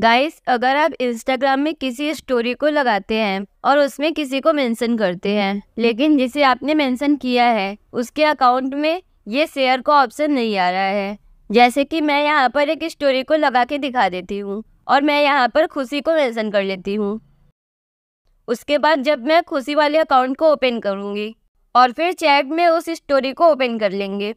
guys अगर आप Instagram में किसी स्टोरी को लगाते हैं और उसमें किसी को मेंशन करते हैं लेकिन जिसे आपने मेंशन किया है उसके अकाउंट में ये शेयर का ऑप्शन नहीं आ रहा है जैसे कि मैं यहाँ पर एक स्टोरी को लगा के दिखा देती हूँ और मैं यहाँ पर खुशी को मेंशन कर लेती हूँ उसके बाद जब मैं खुशी वाले अकाउंट को ओपन करूँगी और फिर चैट में उस स्टोरी को ओपन कर लेंगे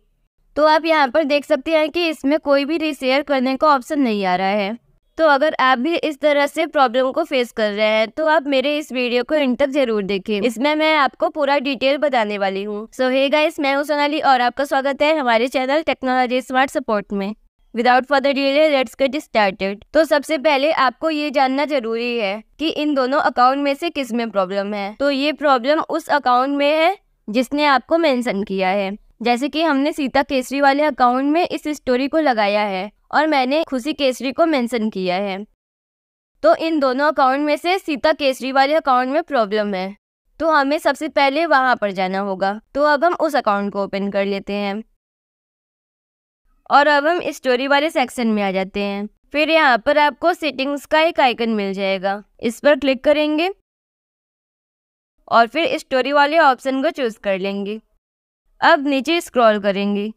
तो आप यहाँ पर देख सकते हैं कि इसमें कोई भी रीशेयर करने का ऑप्शन नहीं आ रहा है तो अगर आप भी इस तरह से प्रॉब्लम को फेस कर रहे हैं तो आप मेरे इस वीडियो को इन तक जरूर देखें इसमें मैं आपको पूरा डिटेल बताने वाली हूँ सो हे गाइस मैं हूँ सोनाली और आपका स्वागत है हमारे चैनल टेक्नोलॉजी स्मार्ट सपोर्ट में without further delay let's get started तो सबसे पहले आपको ये जानना जरूरी है कि इन दोनों अकाउंट में से किस में प्रॉब्लम है तो ये प्रॉब्लम उस अकाउंट में है जिसने आपको मेंशन किया है जैसे कि हमने सीता केसरी वाले अकाउंट में इस स्टोरी को लगाया है और मैंने खुशी केसरी को मेंशन किया है तो इन दोनों अकाउंट में से सीता केसरी वाले अकाउंट में प्रॉब्लम है तो हमें सबसे पहले वहाँ पर जाना होगा तो अब हम उस अकाउंट को ओपन कर लेते हैं और अब हम स्टोरी वाले सेक्शन में आ जाते हैं फिर यहाँ पर आपको सेटिंग्स का एक आइकन मिल जाएगा इस पर क्लिक करेंगे और फिर स्टोरी वाले ऑप्शन को चूज़ कर लेंगे अब नीचे स्क्रॉल करेंगे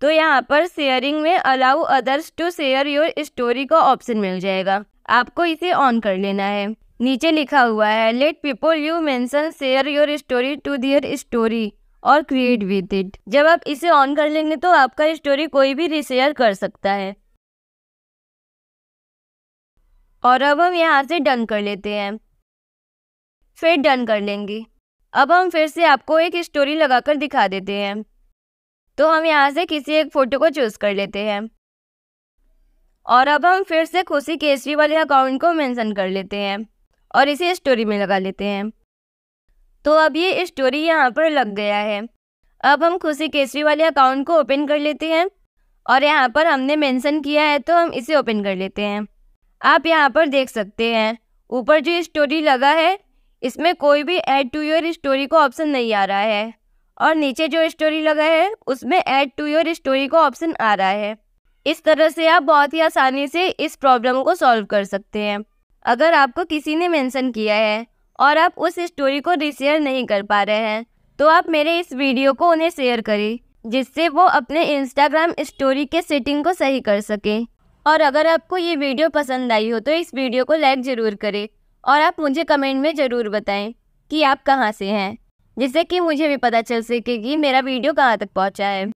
तो यहाँ पर शेयरिंग में allow others to share your story का ऑप्शन मिल जाएगा आपको इसे ऑन कर लेना है नीचे लिखा हुआ है let people you mention share your story to their story और क्रिएट विद इट जब आप इसे ऑन कर लेंगे तो आपका स्टोरी कोई भी रिशेयर कर सकता है और अब हम यहाँ से डन कर लेते हैं फिर डन कर लेंगे अब हम फिर से आपको एक स्टोरी लगाकर दिखा देते हैं तो हम यहाँ से किसी एक फ़ोटो को चूज़ कर लेते हैं और अब हम फिर से खुशी केसरी वाले अकाउंट को मेंशन कर लेते हैं और इसे स्टोरी में लगा लेते हैं तो अब ये स्टोरी यहाँ पर लग गया है अब हम खुशी केसरी वाले अकाउंट को ओपन कर लेते हैं और यहाँ पर हमने मेंशन किया है तो हम इसे ओपन कर लेते हैं आप यहाँ पर देख सकते हैं ऊपर जो स्टोरी लगा है इसमें कोई भी ऐड टू योर स्टोरी को ऑप्शन नहीं आ रहा है और नीचे जो स्टोरी लगा है उसमें ऐड टू योर स्टोरी का ऑप्शन आ रहा है इस तरह से आप बहुत ही आसानी से इस प्रॉब्लम को सॉल्व कर सकते हैं अगर आपको किसी ने मेंशन किया है और आप उस स्टोरी को रिशेयर नहीं कर पा रहे हैं तो आप मेरे इस वीडियो को उन्हें शेयर करें जिससे वो अपने इंस्टाग्राम स्टोरी के सेटिंग को सही कर सकें और अगर आपको ये वीडियो पसंद आई हो तो इस वीडियो को लाइक ज़रूर करें और आप मुझे कमेंट में ज़रूर बताएं कि आप कहाँ से हैं जिससे कि मुझे भी पता चल सके कि मेरा वीडियो कहाँ तक पहुँचा है